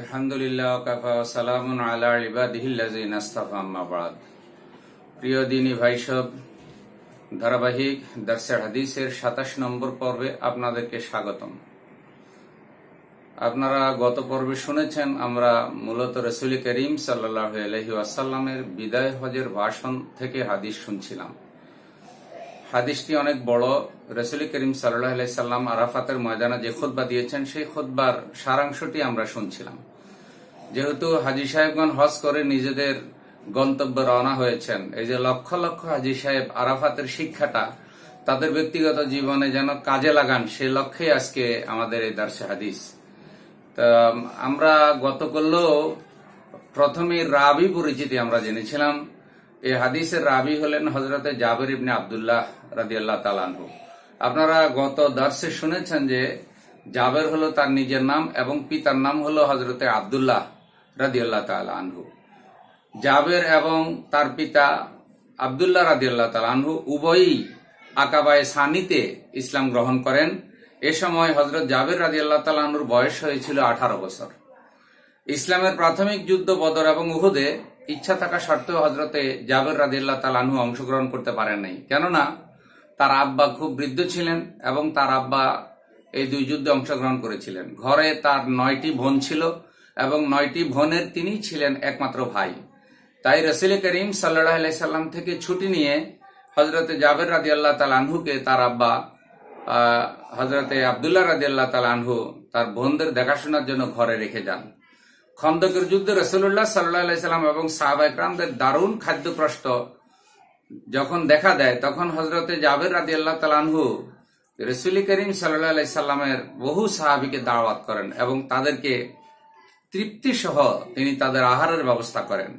আলহামদুলিল্লাহ কাফা সালাম আলা ইবাদিহিল্লাজিন আস্তাফা আম্মাবাদ প্রিয় দিনী ভাই ধারাবাহিক দার্সের হাদিসের সাতাশ নম্বর পর্বে আপনাদেরকে স্বাগতম আপনারা গত পর্বে শুনেছেন আমরা মূলত রসুল করিম সাল্লাহ আলহি আসাল্লামের বিদায় হজের ভাষণ থেকে হাদিস শুনছিলাম হাদিসটি অনেক বড় রসুল করিম সাল্লাহ সাল্লাম আরাফাতের ময়দানা যে খোদবা দিয়েছেন সেই খোদবার সারাংশটি আমরা শুনছিলাম যেহেতু হাজি সাহেবগণ হজ করে নিজেদের গন্তব্য রওনা হয়েছেন এই যে লক্ষ লক্ষ হাজি সাহেব আরাফাতের শিক্ষাটা তাদের ব্যক্তিগত জীবনে যেন কাজে লাগান সে লক্ষ্যে আজকে আমাদের এই দার্সে হাদিস আমরা গত করলেও প্রথমে রাবি পরিচিতি আমরা জেনেছিলাম এই হাদিসের রাবি হলেন হজরতে জাবের ইবনে আবদুল্লাহ রাজিয়াল্লাহ তালানহু আপনারা গত দার্সে শুনেছেন যে জাবের হলো তার নিজের নাম এবং পিতার নাম হলো হজরতে আবদুল্লাহ রাজিয়াল্লাহ তালানহু জাবের এবং তার পিতা আবদুল্লাহ রাজিয়াল্লাহ তালানহু উভয়ই আকাবায় সানিতে ইসলাম গ্রহণ করেন এ সময় হজরত জাবের রাজি আল্লাহ তালাহুর বয়স হয়েছিল আঠারো বছর ইসলামের প্রাথমিক যুদ্ধ বদর এবং উহুদে ইচ্ছা থাকা সত্ত্বেও হজরতে জাবের রাজি আল্লাহ তালাহু অংশগ্রহণ করতে পারেন নাই কেননা তার আব্বা খুব বৃদ্ধ ছিলেন এবং তার আব্বা এই দুই যুদ্ধে অংশগ্রহণ করেছিলেন ঘরে তার নয়টি বোন ছিল এবং নয়টি বোনের তিনি ছিলেন একমাত্র ভাই তাই রসিল করিম সাল্লাহ আলাইসাল্লাম থেকে ছুটি নিয়ে হজরতে জাবের রাজি আল্লাহ তালানহুকে তার আব্বা হজরতে আবদুল্লাহ রাজি আল্লাহ তালানহু তার বোনদের দেখাশোনার জন্য ঘরে রেখে যান খন্দকের যুদ্ধে রসুল্লাহ সাল্লাহ সাল্লাম এবং সাহাবাহরামদের দারুণ খাদ্যপ্রস্ত যখন দেখা দেয় তখন হজরতে জাবের রাজি আল্লাহ তালানহু রসুল করিম সাল্লা সাল্লামের বহু সাহাবিকে দাওয়াত করেন এবং তাদেরকে তৃপ্তি সহ তিনি তাদের আহারের ব্যবস্থা করেন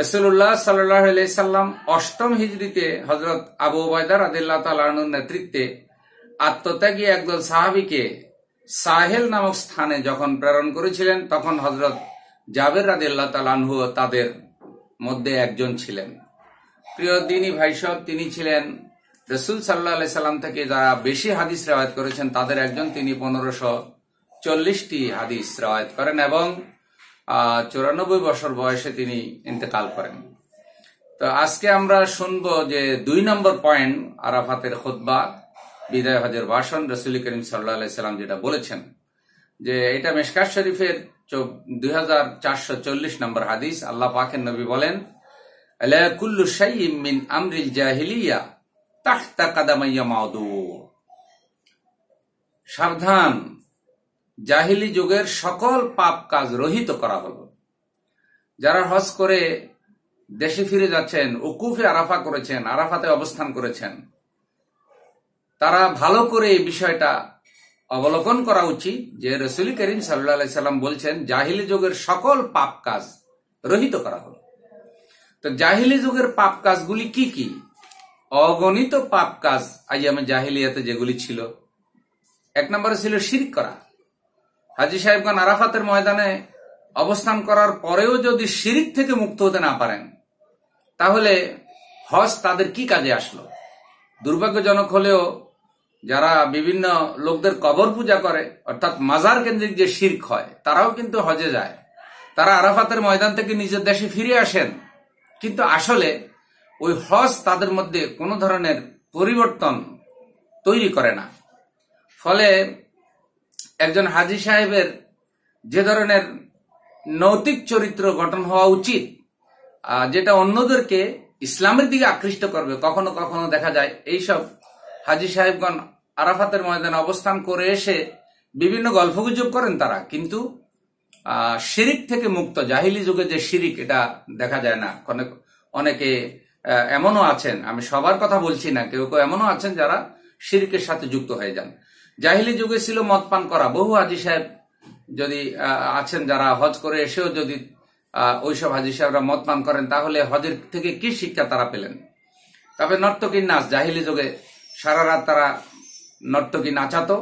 রসুল্লাহ সাল্লাম অষ্টম হিজড়িতে হজরত আবু ওবায়দার রাদিল্লা তালুর নেতৃত্বে আত্মত্যাগী একদল সাহাবিকে সাহেল নামক স্থানে যখন প্রেরণ করেছিলেন তখন হজরত জাবের রাদিল্লা তালানহু তাদের মধ্যে একজন ছিলেন প্রিয় দিনই ভাইসব তিনি ছিলেন রসুল সাল্লা আলাই সাল্লাম থেকে যারা বেশি হাদিস রেওয়ায়ত করেছেন তাদের একজন তিনি পনেরোশো চল্লিশটি হাদিস রেওয়ায়ত করেন এবং চুরানব্বই বছর বয়সে তিনি ইন্তেকাল করেন তো আজকে আমরা শুনব যে দুই নম্বর পয়েন্ট আরাফাতের খোদ্া বিদায় হজের ভাষণ রসুল করিম সাল্লা আলাই সাল্লাম যেটা বলেছেন যে এটা মেশকাত শরীফের দুই নম্বর হাদিস আল্লাহ পাকের নবী বলেন সাবধান জাহিলি যুগের সকল পাপ কাজ রহিত করা হলো যারা হস করে দেশে ফিরে যাচ্ছেন উকুফে আরাফা করেছেন আরাফাতে অবস্থান করেছেন তারা ভালো করে এই বিষয়টা অবলোকন করা উচিত যে রসুল করিম সাল্লাহ সাল্লাম বলছেন জাহিলি যুগের সকল পাপ কাজ রহিত করা হলো তো জাহিলি যুগের পাপ কাজগুলি কি কি অগণিত পাপ কাজ আইয়ামে জাহিলিয়াতে যেগুলি ছিল এক নম্বরে ছিল শিরিক করা হাজি সাহেবগণ আরাফাতের ময়দানে অবস্থান করার পরেও যদি শিরিক থেকে মুক্ত হতে না পারেন তাহলে হজ তাদের কি কাজে আসলো দুর্ভাগ্যজনক হলেও যারা বিভিন্ন লোকদের কবর পূজা করে অর্থাৎ মাজার কেন্দ্রিক যে শির্ক হয় তারাও কিন্তু হজে যায় তারা আরাফাতের ময়দান থেকে নিজের দেশে ফিরে আসেন কিন্তু আসলে ওই হজ তাদের মধ্যে কোনো ধরনের পরিবর্তন তৈরি করে না ফলে একজন হাজি সাহেবের যে ধরনের নৈতিক চরিত্র গঠন হওয়া উচিত যেটা অন্যদেরকে ইসলামের দিকে আকৃষ্ট করবে কখনো কখনো দেখা যায় এইসব হাজি সাহেবগণ আরাফাতের ময়দানে অবস্থান করে এসে বিভিন্ন গল্পগুজব করেন তারা কিন্তু শিরিক থেকে মুক্ত জাহিলি যুগে যে শিরিক এটা দেখা যায় না অনেকে এমনও আছেন আমি সবার কথা বলছি না কেউ কেউ এমনও আছেন যারা শিরিকের সাথে যুক্ত হয়ে যান জাহিলি যুগে ছিল মদ পান করা বহু হাজি সাহেব যদি আছেন যারা হজ করে এসেও যদি ওইসব হাজি সাহেবরা মদ পান করেন তাহলে হজের থেকে কি শিক্ষা তারা পেলেন তবে নর্তকী নাচ জাহিলি যুগে সারা রাত তারা নর্তকী নাচাতো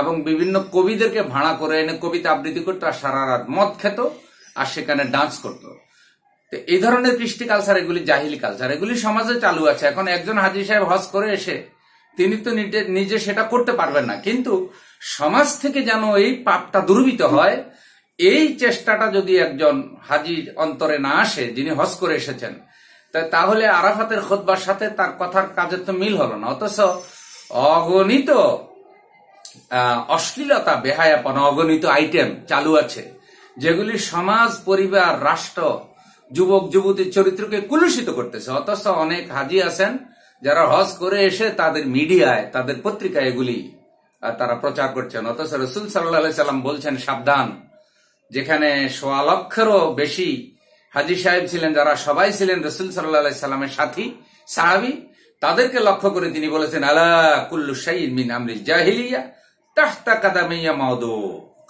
এবং বিভিন্ন কবিদেরকে ভাড়া করে এনে কবিতা আবৃত্তি করতো আর সারা রাত মদ খেত আর সেখানে ডান্স করতো তো এই ধরনের কৃষ্টি কালচার এগুলি জাহিলি কালচার এগুলি সমাজে চালু আছে এখন একজন হাজি সাহেব হজ করে এসে তিনি তো নিজে সেটা করতে পারবেন না কিন্তু সমাজ থেকে যেন এই পাপটা দুর্বিত হয় এই চেষ্টাটা যদি একজন হাজির অন্তরে না আসে যিনি হজ করে এসেছেন তাহলে আরাফাতের খোদবার সাথে তার কথার কাজের তো মিল হলো না অথচ অগণিত অশ্লীলতা বেহায়াপন অগণিত আইটেম চালু আছে যেগুলি সমাজ পরিবার রাষ্ট্র যুবক যুবতীর চরিত্রকে কুলুষিত করতেছে অথচ অনেক হাজি আছেন যারা হজ করে এসে তাদের মিডিয়ায় তাদের পত্রিকায় এগুলি তারা প্রচার করছেন অথচ রসুল সাল্লাহ সাল্লাম বলছেন সাবধান যেখানে সোয়া লক্ষেরও বেশি হাজি সাহেব ছিলেন যারা সবাই ছিলেন রসুল সাল্লাহ সাল্লামের সাথী সাহাবি তাদেরকে লক্ষ্য করে তিনি বলেছেন আলা কুল্লু সাইদ মিন আমরি জাহিলিয়া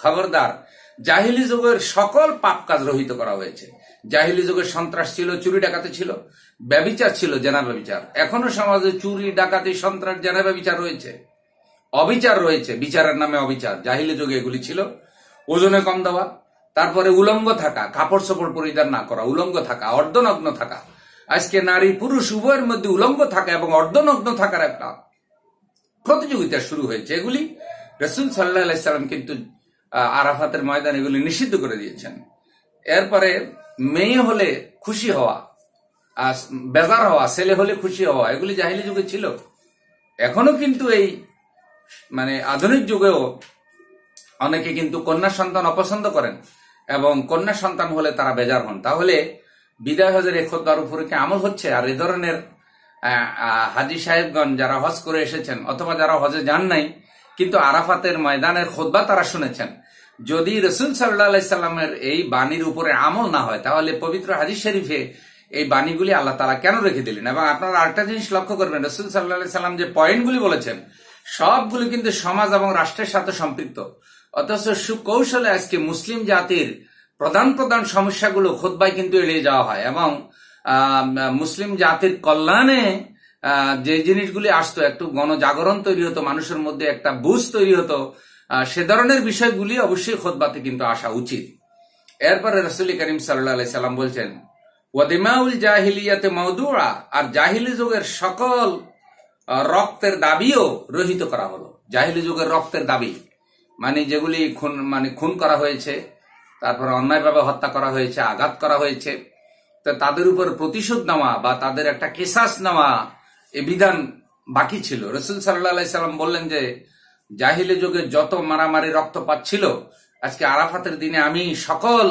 খবরদার জাহিলি যুগের সকল পাপ কাজ রহিত করা হয়েছে জাহিলি যুগের সন্ত্রাস ছিল চুরি ডাকাতি ছিল ব্যবিচার ছিল জেনা ব্যবিচার এখনো সমাজে চুরি ডাকাতি সন্ত্রাস জেনা ব্যবিচার রয়েছে অবিচার রয়েছে বিচারের নামে অবিচার জাহিলি যুগে এগুলি ছিল ওজনে কম দেওয়া তারপরে উলঙ্গ থাকা কাপড় চোপড় পরিধান না করা উলঙ্গ থাকা অর্ধনগ্ন থাকা আজকে নারী পুরুষ উভয়ের মধ্যে উলঙ্গ থাকা এবং অর্ধনগ্ন থাকার একটা প্রতিযোগিতা শুরু হয়েছে এগুলি রসুল সাল্লাহ আলাইসাল্লাম কিন্তু আরাফাতের ময়দান এগুলি নিষিদ্ধ করে দিয়েছেন এরপরে মেয়ে হলে খুশি হওয়া আর বেজার হওয়া ছেলে হলে খুশি হওয়া এগুলি জাহিলি যুগে ছিল এখনো কিন্তু এই মানে আধুনিক যুগেও অনেকে কিন্তু কন্যা সন্তান অপছন্দ করেন এবং কন্যা সন্তান হলে তারা বেজার হন তাহলে বিদায় হজের একতার উপরে কি আমল হচ্ছে আর এ ধরনের হাজি সাহেবগঞ্জ যারা হজ করে এসেছেন অথবা যারা হজে যান নাই কিন্তু আরাফাতের ময়দানের খোদবা তারা শুনেছেন যদি রসুল সাল্লা সাল্লামের এই বাণীর উপরে আমল না হয় তাহলে পবিত্র হাজির শরীফে এই বাণীগুলি আল্লাহ তারা কেন রেখে দিলেন এবং আপনারা আরেকটা জিনিস লক্ষ্য করবেন রসুল সাল্লাহ সাল্লাম যে পয়েন্টগুলি বলেছেন সবগুলি কিন্তু সমাজ এবং রাষ্ট্রের সাথে সম্পৃক্ত অথচ সুকৌশলে আজকে মুসলিম জাতির প্রধান প্রধান সমস্যাগুলো খোদবাই কিন্তু এড়িয়ে যাওয়া হয় এবং মুসলিম জাতির কল্যাণে যে জিনিসগুলি আসতো একটু গণজাগরণ তৈরি হতো মানুষের মধ্যে একটা বুঝ তৈরি হতো সে ধরনের বিষয়গুলি অবশ্যই খোদবাতে কিন্তু আসা উচিত এরপরে রসুল করিম সাল্লাম বলছেন ওয়াদিমাউল জাহিলিয়াতে মৌদুয়া আর জাহিলি যুগের সকল রক্তের দাবিও রহিত করা হলো জাহিলি যুগের রক্তের দাবি মানে যেগুলি খুন মানে খুন করা হয়েছে তারপর অন্যায়ভাবে হত্যা করা হয়েছে আঘাত করা হয়েছে তো তাদের উপর প্রতিশোধ নেওয়া বা তাদের একটা কেসাস নেওয়া এ বিধান বাকি ছিল রসুল সাল্লাহ সাল্লাম বললেন যে জাহিলে যুগে যত মারামারি রক্তপাত ছিল আজকে আরাফাতের দিনে আমি সকল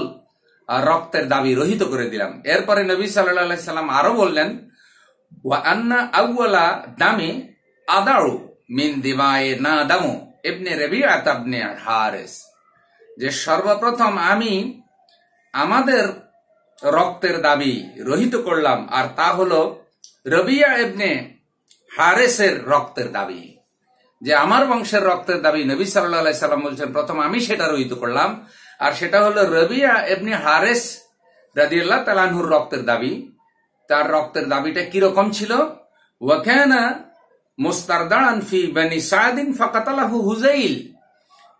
রক্তের দাবি রহিত করে দিলাম এরপরে নবী সাল্লাহ সাল্লাম আরো বললেন আন্না আউ্লা দামে আদারু মিন দিমায়ে না দামু এমনি রেবি আতাবনে হারেস যে সর্বপ্রথম আমি আমাদের রক্তের দাবি রহিত করলাম আর তা হলো রবিয়া এবনে হারেসের রক্তের দাবি যে আমার বংশের রক্তের দাবি নবী সাল্লাহ সাল্লাম বলছেন প্রথম আমি সেটা রহিত করলাম আর সেটা হলো রবিয়া এবনে হারেস রাদিয়াল্লাহ তালানহুর রক্তের দাবি তার রক্তের দাবিটা কিরকম ছিল ওয়াখানা মোস্তারদান ফি বানি সাদিন ফাকাতালাহু হুজাইল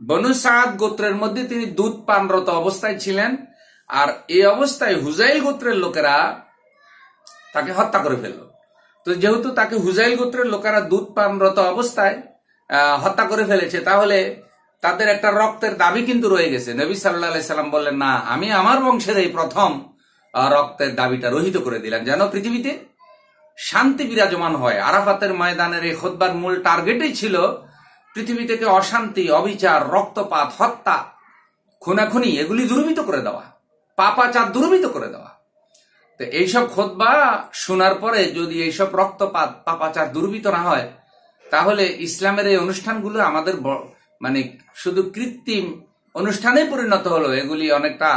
বনু সাদ গোত্রের মধ্যে তিনি দুধ পানরত অবস্থায় ছিলেন আর এই অবস্থায় হুজাইল গোত্রের লোকেরা তাকে হত্যা করে ফেলল তো যেহেতু তাকে হুজাইল গোত্রের লোকেরা দুধ পানরত অবস্থায় হত্যা করে ফেলেছে তাহলে তাদের একটা রক্তের দাবি কিন্তু রয়ে গেছে নবী সাল্লাহ সাল্লাম বললেন না আমি আমার বংশের এই প্রথম রক্তের দাবিটা রহিত করে দিলাম যেন পৃথিবীতে শান্তি বিরাজমান হয় আরাফাতের ময়দানের এই খোদবার মূল টার্গেটই ছিল পৃথিবী থেকে অশান্তি অবিচার রক্তপাত হত্যা খুনাখুনি এগুলি দুর্বিত করে দেওয়া পাপাচার দুর্বিত করে দেওয়া তো এইসব খোদবা শোনার পরে যদি এইসব রক্তপাত পাপাচার দুর্বৃত না হয় তাহলে ইসলামের এই অনুষ্ঠানগুলো আমাদের মানে শুধু কৃত্রিম অনুষ্ঠানে পরিণত হলো এগুলি অনেকটা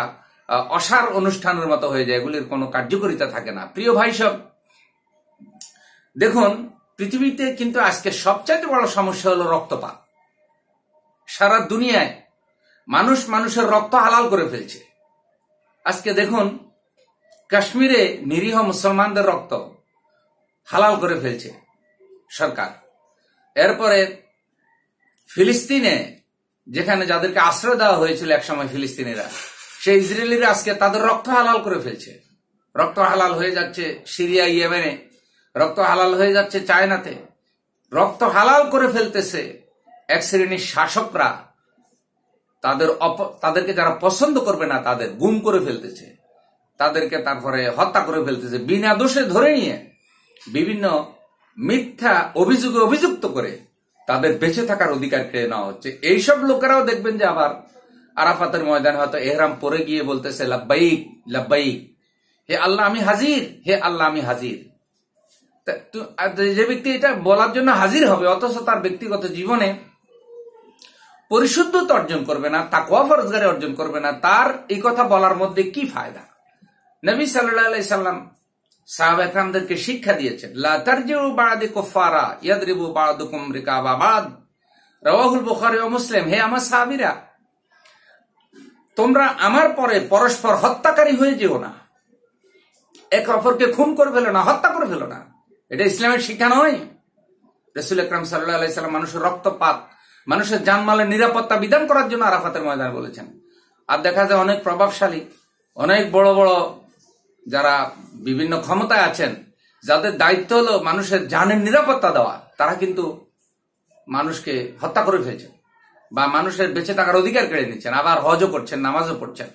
অসার অনুষ্ঠানের মতো হয়ে যায় এগুলির কোনো কার্যকরিতা থাকে না প্রিয় ভাই সব দেখুন পৃথিবীতে কিন্তু আজকে সবচাইতে বড় সমস্যা হলো রক্তপাত সারা দুনিয়ায় মানুষ মানুষের রক্ত হালাল করে ফেলছে আজকে দেখুন কাশ্মীরে নিরীহ মুসলমানদের রক্ত হালাল করে ফেলছে সরকার এরপরে ফিলিস্তিনে যেখানে যাদেরকে আশ্রয় দেওয়া হয়েছিল একসময় ফিলিস্তিনিরা সেই ইসরায়েলিরা আজকে তাদের রক্ত হালাল করে ফেলছে রক্ত হালাল হয়ে যাচ্ছে সিরিয়া ইয়েমেনে রক্ত হালাল হয়ে যাচ্ছে চায়নাতে রক্ত হালাল করে ফেলতেছে এক শ্রেণীর শাসকরা তাদের তাদেরকে যারা পছন্দ করবে না তাদের গুম করে ফেলতেছে তাদেরকে তারপরে হত্যা করে ফেলতেছে বিনা দোষে ধরে নিয়ে বিভিন্ন মিথ্যা অভিযোগে অভিযুক্ত করে তাদের বেঁচে থাকার অধিকার কেড়ে নেওয়া হচ্ছে এইসব লোকেরাও দেখবেন যে আবার আরাফাতের ময়দানে হয়তো এহরাম পরে গিয়ে বলতেছে লাব্বাইক লাব্বাইক হে আল্লাহ আমি হাজির হে আল্লাহ আমি হাজির যে ব্যক্তি এটা বলার জন্য হাজির হবে অথচ তার ব্যক্তিগত জীবনে পরিশুদ্ধতা অর্জন করবে না তা কফরজগারে অর্জন করবে না তার এই কথা বলার মধ্যে কি ফায়দা নবী সাল্লাম সাহাবাহামদেরকে শিক্ষা দিয়েছেন লাতারজিউ বাদে কুফারা ইয়াদরিবু বাদুকুম রিকাবাবাদ রাহুল বুখারি ও মুসলিম হে আমার সাহাবিরা তোমরা আমার পরে পরস্পর হত্যাকারী হয়ে যেও না এক অপরকে খুন করে ফেলো না হত্যা করে ফেলো না এটা ইসলামের শিক্ষা নয় রসুল আকরাম সাল্লাহ আলাইসাল্লাম মানুষের রক্তপাত মানুষের জানমালের নিরাপত্তা বিধান করার জন্য আরাফাতের ময়দান বলেছেন আর দেখা যায় অনেক প্রভাবশালী অনেক বড় বড় যারা বিভিন্ন ক্ষমতায় আছেন যাদের দায়িত্ব হলো মানুষের জানের নিরাপত্তা দেওয়া তারা কিন্তু মানুষকে হত্যা করে ফেলছেন বা মানুষের বেঁচে থাকার অধিকার কেড়ে নিচ্ছেন আবার হজও করছেন নামাজও পড়ছেন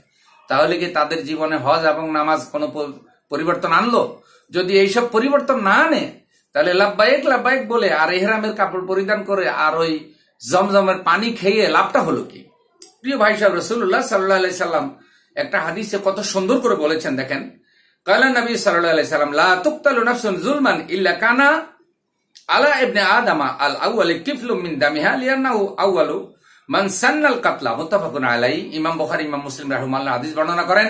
তাহলে কি তাদের জীবনে হজ এবং নামাজ কোনো পরিবর্তন আনলো যদি এইসব পরিবর্তন না আনে তাহলে লাভবায়েক লাভবাহিক বলে আর এহরামের কাপড় পরিধান করে আর ওই জমজমের পানি খেয়ে লাভটা হলো কি প্রিয় ভাই সাহেব রসুল্লাহ সাল্লাহ সাল্লাম একটা হাদিসে কত সুন্দর করে বলেছেন দেখেন قال النبي صلى الله عليه وسلم لا تقتل نفس ظلما إلا كان على ابن آدم الأول كفل من دمها لأنه أول من سن القتل متفق عليه ইমাম বুখারী ইমাম মুসলিম রাহমাল্লাহ হাদিস বর্ণনা করেন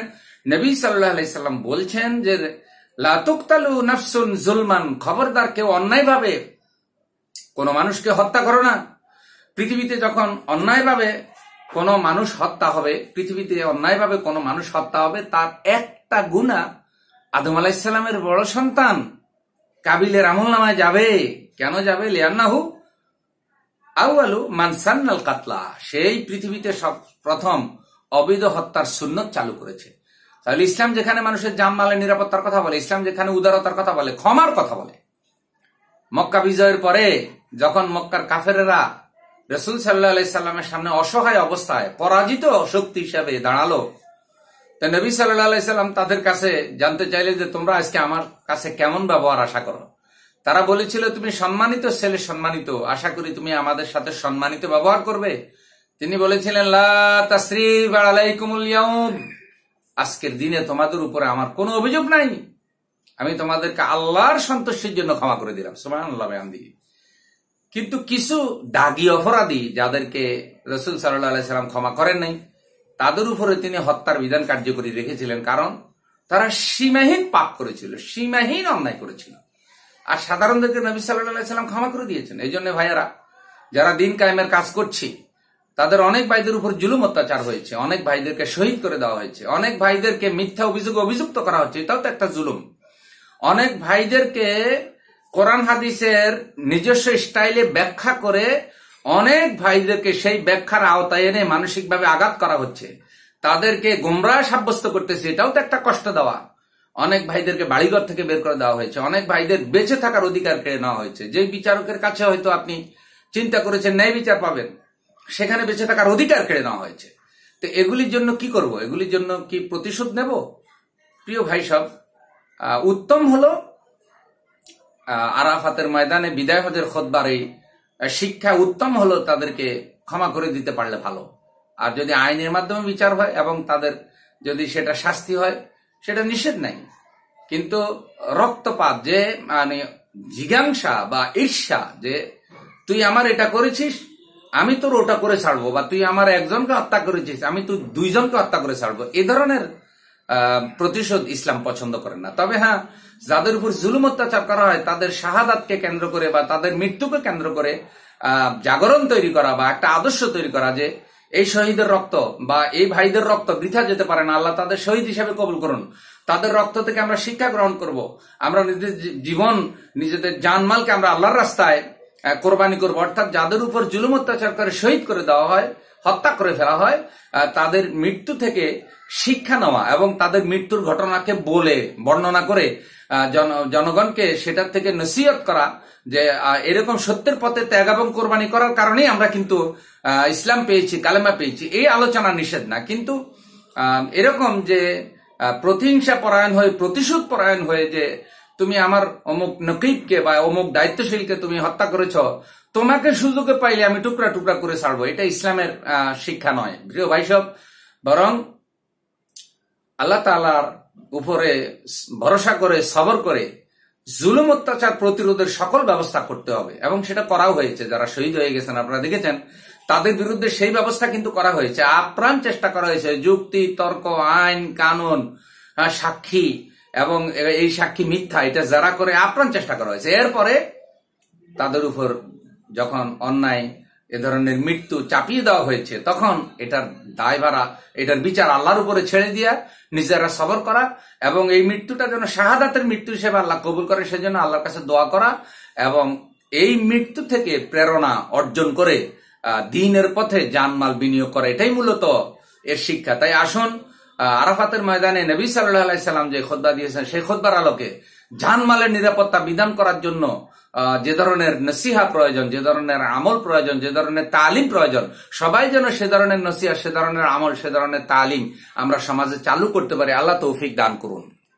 নবী সাল্লাল্লাহু আলাইহি সাল্লাম বলছেন যে লা তুকতালু নাফসুন জুলমান খবরদার কেউ অন্যায়ভাবে কোনো মানুষকে হত্যা করো না পৃথিবীতে যখন অন্যায়ভাবে কোনো মানুষ হত্যা হবে পৃথিবীতে অন্যায়ভাবে কোনো মানুষ হত্যা হবে তার একটা গুণা আদম আলাইসাল্লামের বড় সন্তান কাবিলের আমল নামায় যাবে কেন যাবে আউ আলু মানসান্নাল কাতলা সেই পৃথিবীতে সব প্রথম অবৈধ হত্যার শূন্য চালু করেছে তাহলে ইসলাম যেখানে মানুষের জানমালের নিরাপত্তার কথা বলে ইসলাম যেখানে উদারতার কথা বলে ক্ষমার কথা বলে মক্কা বিজয়ের পরে যখন মক্কার কাফেরেরা রসুল সাল্লা সাল্লামের সামনে অসহায় অবস্থায় পরাজিত শক্তি হিসাবে দাঁড়ালো তা নবী সাল্লাম তাদের কাছে জানতে চাইলে যে তোমরা আজকে আমার কাছে কেমন ব্যবহার আশা করো তারা বলেছিল তুমি সম্মানিত ছেলে সম্মানিত আশা করি তুমি আমাদের সাথে সম্মানিত ব্যবহার করবে তিনি বলেছিলেন আজকের দিনে তোমাদের উপরে আমার কোনো অভিযোগ নাই আমি তোমাদেরকে আল্লাহর সন্তোষের জন্য ক্ষমা করে দিলাম সোমানি কিন্তু কিছু দাগি অপরাধী যাদেরকে রসুল সাল্লাহ সাল্লাম ক্ষমা করেন নাই তাদের উপরে তিনি হত্যার বিধান কার্যকরী রেখেছিলেন কারণ তারা সীমাহীন পাপ করেছিল সীমাহীন অন্যায় করেছিল আর সাধারণদেরকে নবী সাল্লাম ক্ষমা করে দিয়েছেন এই জন্য ভাইয়ারা যারা দিন কায়েমের কাজ করছি তাদের অনেক ভাইদের উপর জুলুম অত্যাচার হয়েছে অনেক ভাইদেরকে শহীদ করে দেওয়া হয়েছে অনেক ভাইদেরকে মিথ্যা অভিযোগ অভিযুক্ত করা হচ্ছে এটাও তো একটা জুলুম অনেক ভাইদেরকে কোরআন হাদিসের নিজস্ব স্টাইলে ব্যাখ্যা করে অনেক ভাইদেরকে সেই ব্যাখ্যার আওতায় এনে মানসিকভাবে আঘাত করা হচ্ছে তাদেরকে গোমরা সাব্যস্ত করতেছে এটাও তো একটা কষ্ট দেওয়া অনেক ভাইদেরকে বাড়িঘর থেকে বের করে দেওয়া হয়েছে অনেক ভাইদের বেঁচে থাকার অধিকার কেড়ে নেওয়া হয়েছে যে বিচারকের কাছে হয়তো আপনি চিন্তা করেছেন ন্যায় বিচার পাবেন সেখানে বেঁচে থাকার অধিকার কেড়ে নেওয়া হয়েছে তো এগুলির জন্য কি করব এগুলির জন্য কি প্রতিশোধ নেব প্রিয় ভাই সব উত্তম হলো আরাফাতের ময়দানে বিদায় হজের খোদবার এই শিক্ষা উত্তম হলো তাদেরকে ক্ষমা করে দিতে পারলে ভালো আর যদি আইনের মাধ্যমে বিচার হয় এবং তাদের যদি সেটা শাস্তি হয় সেটা নিষেধ নাই কিন্তু রক্তপাত যে মানে জিজ্ঞাংসা বা ঈর্ষা যে তুই আমার এটা করেছিস আমি তোর ওটা করে ছাড়বো বা তুই আমার একজনকে হত্যা করেছিস আমি তুই দুইজনকে হত্যা করে ছাড়বো এ ধরনের প্রতিশোধ ইসলাম পছন্দ করে না তবে হ্যাঁ যাদের উপর জুলুম অত্যাচার করা হয় তাদের শাহাদাতকে কেন্দ্র করে বা তাদের মৃত্যুকে কেন্দ্র করে জাগরণ তৈরি করা বা একটা আদর্শ তৈরি করা যে এই শহীদের রক্ত বা এই ভাইদের রক্ত বৃথা যেতে পারে না আল্লাহ তাদের শহীদ হিসাবে কবুল করুন তাদের রক্ত থেকে আমরা শিক্ষা গ্রহণ করব। আমরা নিজেদের জীবন নিজেদের জানমালকে আমরা আল্লাহর রাস্তায় কোরবানি করব অর্থাৎ যাদের উপর জুলুম অত্যাচার করে শহীদ করে দেওয়া হয় হত্যা করে ফেলা হয় তাদের মৃত্যু থেকে শিক্ষা নেওয়া এবং তাদের মৃত্যুর ঘটনাকে বলে বর্ণনা করে জনগণকে সেটার থেকে নসিহত করা যে এরকম সত্যের পথে ত্যাগ এবং কোরবানি করার কারণেই আমরা কিন্তু ইসলাম পেয়েছি কালেমা পেয়েছি এই আলোচনা নিষেধ না কিন্তু এরকম যে প্রতিহিংসা পরায়ণ হয়ে প্রতিশোধ পরায়ণ হয়ে যে তুমি আমার অমুক নকিবকে বা অমুক দায়িত্বশীলকে তুমি হত্যা করেছ তোমাকে সুযোগে পাইলে আমি টুকরা টুকরা করে ছাড়বো এটা ইসলামের শিক্ষা নয় প্রিয় বরং আল্লাহ তালার উপরে ভরসা করে সবর করে জুলুম অত্যাচার প্রতিরোধের সকল ব্যবস্থা করতে হবে এবং সেটা করাও হয়েছে যারা শহীদ হয়ে গেছেন আপনারা দেখেছেন তাদের বিরুদ্ধে সেই ব্যবস্থা কিন্তু করা হয়েছে আপ্রাণ চেষ্টা করা হয়েছে যুক্তি তর্ক আইন কানুন সাক্ষী এবং এই সাক্ষী মিথ্যা এটা যারা করে আপ্রাণ চেষ্টা করা হয়েছে এরপরে তাদের উপর যখন অন্যায় এ ধরনের মৃত্যু চাপিয়ে দেওয়া হয়েছে তখন এটার দায়ভারা এটার বিচার আল্লাহর উপরে ছেড়ে দিয়া নিজেরা সবর করা এবং এই মৃত্যুটা যেন শাহাদাতের মৃত্যু হিসেবে আল্লাহ কবুল করে সেজন্য আল্লাহর কাছে দোয়া করা এবং এই মৃত্যু থেকে প্রেরণা অর্জন করে দিনের পথে জানমাল বিনিয়োগ করা এটাই মূলত এর শিক্ষা তাই আসুন আরাফাতের ময়দানে নবী সাল্লাহ সাল্লাম যে খোদ্া দিয়েছেন সেই খোদ্ার আলোকে জানমালের নিরাপত্তা বিধান করার জন্য যে ধরনের নসিহা প্রয়োজন যে ধরনের আমল প্রয়োজন যে ধরনের তালিম প্রয়োজন সবাই যেন সে ধরনের নসিহা সে ধরনের আমল সে ধরনের তালিম আমরা সমাজে চালু করতে পারি আল্লাহ তৌফিক দান করুন